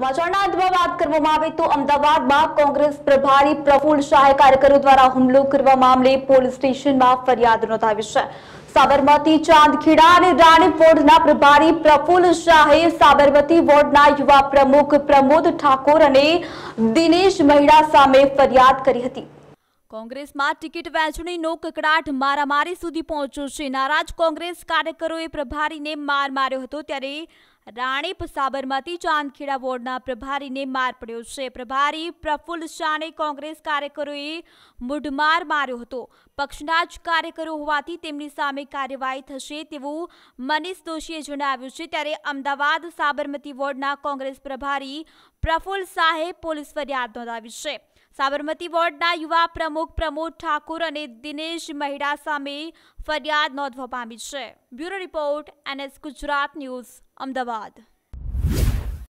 સમાચારના અંતમાં વાત કરવામાં આવે તો અમદાવાદમાં કોંગ્રેસ પ્રભારી પ્રફુલ શાહે કાર્યકરો દ્વારા હુમલો કરવા મામલે પોલીસ સ્ટેશનમાં ફરિયાદ નોંધાવી છે સાબરમતી ચાંદખેડા અને રાણીપ વોર્ડના પ્રભારી પ્રફુલ શાહે સાબરમતી વોર્ડના યુવા પ્રમુખ પ્રમોદ ઠાકોર અને દિનેશ મહિડા સામે ફરિયાદ કરી હતી કોંગ્રેસમાં ટિકિટ વહેંચણીનો કકડાટ મારામારી સુધી પહોંચ્યો છે નારાજ કોંગ્રેસ કાર્યકરોએ પ્રભારીને માર માર્યો હતો ત્યારે રાણીપ સાબરમતી ચાંદખેડા વોર્ડના પ્રભારીને માર પડ્યો છે પ્રભારી પ્રફુલ્લ શાહને કોંગ્રેસ કાર્યકરોએ મુઢમાર માર્યો હતો પક્ષના જ કાર્યકરો હોવાથી તેમની સામે કાર્યવાહી થશે તેવું મનીષ દોશીએ જણાવ્યું છે ત્યારે અમદાવાદ સાબરમતી વોર્ડના કોંગ્રેસ પ્રભારી પ્રફુલ્લ શાહે પોલીસ ફરિયાદ નોંધાવી છે સાબરમતી વોર્ડના યુવા પ્રમુખ પ્રમોદ ઠાકુર અને દિનેશ મહેડા સામે ફરિયાદ નોંધવા પામી છે bureau report NS Gujarat news Ahmedabad